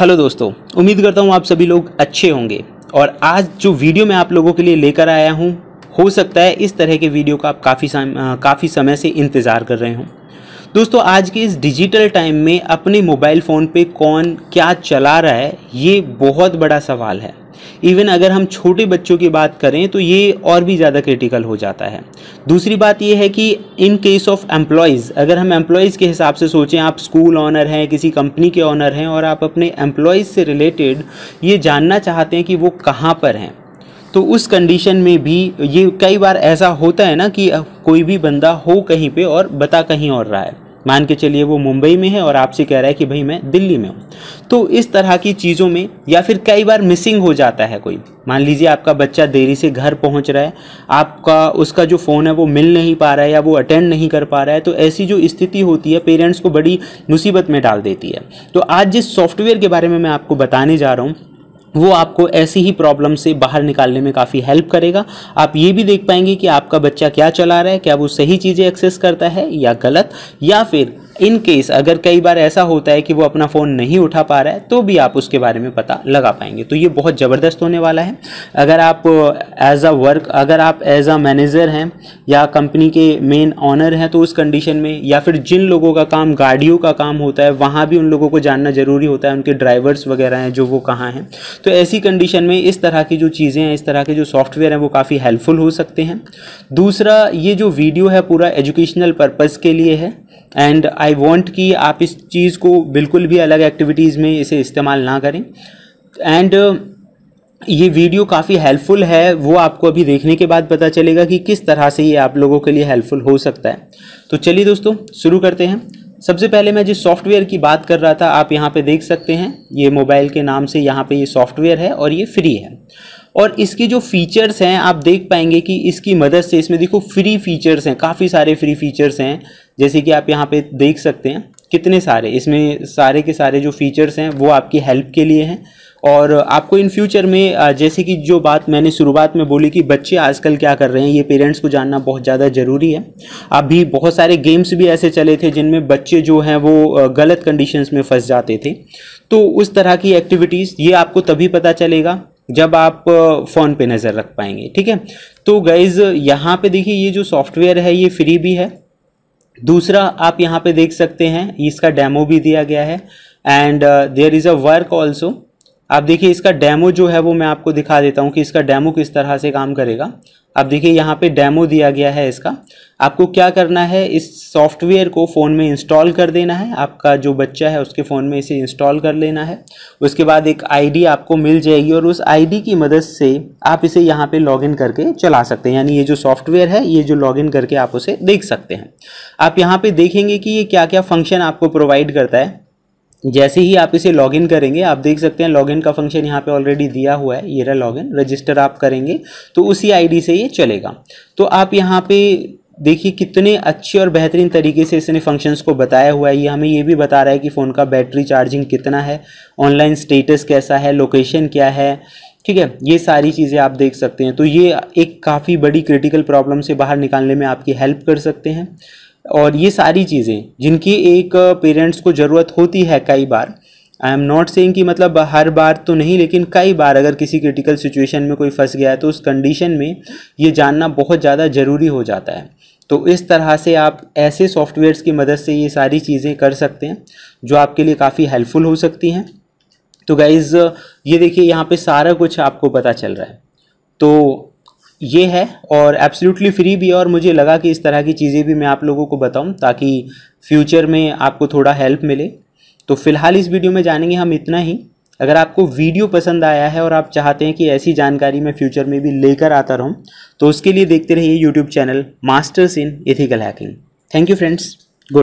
hello दोस्तों उम्मीद करता हूँ आप सभी लोग अच्छे होंगे और आज जो वीडियो मैं आप लोगों के लिए लेकर आया हूँ हो सकता है इस तरह के वीडियो का आप काफ़ी काफ़ी समय से इंतज़ार कर रहे हों दोस्तों आज के इस डिजिटल टाइम में अपने मोबाइल फ़ोन पे कौन क्या चला रहा है ये बहुत बड़ा सवाल है इवन अगर हम छोटे बच्चों की बात करें तो ये और भी ज़्यादा क्रिटिकल हो जाता है दूसरी बात ये है कि इन केस ऑफ एम्प्लॉयज़ अगर हम एम्प्लॉयज़ के हिसाब से सोचें आप स्कूल ऑनर हैं किसी कंपनी के ऑनर हैं और आप अपने एम्प्लॉयज़ से रिलेटेड ये जानना चाहते हैं कि वो कहाँ पर हैं तो उस कंडीशन में भी ये कई बार ऐसा होता है ना कि कोई भी बंदा हो कहीं पे और बता कहीं और रहा है मान के चलिए वो मुंबई में है और आपसे कह रहा है कि भाई मैं दिल्ली में हूँ तो इस तरह की चीज़ों में या फिर कई बार मिसिंग हो जाता है कोई मान लीजिए आपका बच्चा देरी से घर पहुँच रहा है आपका उसका जो फ़ोन है वो मिल नहीं पा रहा है या वो अटेंड नहीं कर पा रहा है तो ऐसी जो स्थिति होती है पेरेंट्स को बड़ी मुसीबत में डाल देती है तो आज जिस सॉफ्टवेयर के बारे में मैं आपको बताने जा रहा हूँ वो आपको ऐसी ही प्रॉब्लम से बाहर निकालने में काफ़ी हेल्प करेगा आप ये भी देख पाएंगे कि आपका बच्चा क्या चला रहा है क्या वो सही चीज़ें एक्सेस करता है या गलत या फिर इन केस अगर कई बार ऐसा होता है कि वो अपना फ़ोन नहीं उठा पा रहा है तो भी आप उसके बारे में पता लगा पाएंगे तो ये बहुत ज़बरदस्त होने वाला है अगर आप एज अ वर्क अगर आप एज अ मैनेजर हैं या कंपनी के मेन ऑनर हैं तो उस कंडीशन में या फिर जिन लोगों का काम गाड़ियों का काम होता है वहाँ भी उन लोगों को जानना ज़रूरी होता है उनके ड्राइवर्स वगैरह हैं जो वो कहाँ हैं तो ऐसी कंडीशन में इस तरह की जो चीज़ें हैं इस तरह के जो सॉफ्टवेयर हैं वो काफ़ी हेल्पफुल हो सकते हैं दूसरा ये जो वीडियो है पूरा एजुकेशनल पर्पज़ के लिए है एंड आई आई वॉन्ट कि आप इस चीज़ को बिल्कुल भी अलग एक्टिविटीज़ में इसे इस्तेमाल ना करें एंड ये वीडियो काफ़ी हेल्पफुल है वो आपको अभी देखने के बाद पता चलेगा कि किस तरह से ये आप लोगों के लिए हेल्पफुल हो सकता है तो चलिए दोस्तों शुरू करते हैं सबसे पहले मैं जिस सॉफ्टवेयर की बात कर रहा था आप यहाँ पे देख सकते हैं ये मोबाइल के नाम से यहाँ पे ये सॉफ्टवेयर है और ये फ्री है और इसके जो फीचर्स हैं आप देख पाएंगे कि इसकी मदद से इसमें देखो फ्री फीचर्स हैं काफ़ी सारे फ्री फीचर्स हैं जैसे कि आप यहाँ पे देख सकते हैं कितने सारे इसमें सारे के सारे जो फीचर्स हैं वो आपकी हेल्प के लिए हैं और आपको इन फ्यूचर में जैसे कि जो बात मैंने शुरुआत में बोली कि बच्चे आजकल क्या कर रहे हैं ये पेरेंट्स को जानना बहुत ज़्यादा ज़रूरी है अभी बहुत सारे गेम्स भी ऐसे चले थे जिनमें बच्चे जो हैं वो गलत कंडीशंस में फंस जाते थे तो उस तरह की एक्टिविटीज़ ये आपको तभी पता चलेगा जब आप फ़ोन पे नज़र रख पाएंगे ठीक है तो गाइज़ यहाँ पे देखिए ये जो सॉफ्टवेयर है ये फ्री भी है दूसरा आप यहाँ पे देख सकते हैं इसका डेमो भी दिया गया है and there is a work also आप देखिए इसका डेमो जो है वो मैं आपको दिखा देता हूँ कि इसका डेमो किस तरह से काम करेगा आप देखिए यहाँ पे डेमो दिया गया है इसका आपको क्या करना है इस सॉफ्टवेयर को फ़ोन में इंस्टॉल कर देना है आपका जो बच्चा है उसके फ़ोन में इसे इंस्टॉल कर लेना है उसके बाद एक आईडी आपको मिल जाएगी और उस आईडी की मदद से आप इसे यहाँ पे लॉगिन करके चला सकते हैं यानी ये जो सॉफ्टवेयर है ये जो लॉगिन करके आप उसे देख सकते हैं आप यहाँ पर देखेंगे कि ये क्या क्या फंक्शन आपको प्रोवाइड करता है जैसे ही आप इसे लॉगिन करेंगे आप देख सकते हैं लॉगिन का फंक्शन यहाँ पे ऑलरेडी दिया हुआ है ये रहा लॉगिन रजिस्टर आप करेंगे तो उसी आईडी से ये चलेगा तो आप यहाँ पे देखिए कितने अच्छे और बेहतरीन तरीके से इसने फंक्शंस को बताया हुआ है ये हमें ये भी बता रहा है कि फ़ोन का बैटरी चार्जिंग कितना है ऑनलाइन स्टेटस कैसा है लोकेशन क्या है ठीक है ये सारी चीज़ें आप देख सकते हैं तो ये एक काफ़ी बड़ी क्रिटिकल प्रॉब्लम से बाहर निकालने में आपकी हेल्प कर सकते हैं और ये सारी चीज़ें जिनकी एक पेरेंट्स को ज़रूरत होती है कई बार आई एम नॉट सेइंग कि मतलब हर बार तो नहीं लेकिन कई बार अगर किसी क्रिटिकल सिचुएशन में कोई फंस गया है तो उस कंडीशन में ये जानना बहुत ज़्यादा ज़रूरी हो जाता है तो इस तरह से आप ऐसे सॉफ्टवेयर्स की मदद से ये सारी चीज़ें कर सकते हैं जो आपके लिए काफ़ी हेल्पफुल हो सकती हैं तो गाइज़ ये देखिए यहाँ पे सारा कुछ आपको पता चल रहा है तो ये है और एब्सोल्युटली फ्री भी है और मुझे लगा कि इस तरह की चीज़ें भी मैं आप लोगों को बताऊँ ताकि फ्यूचर में आपको थोड़ा हेल्प मिले तो फिलहाल इस वीडियो में जानेंगे हम इतना ही अगर आपको वीडियो पसंद आया है और आप चाहते हैं कि ऐसी जानकारी मैं फ्यूचर में भी लेकर आता रहूँ तो उसके लिए देखते रहिए YouTube channel masters in ethical hacking thank you friends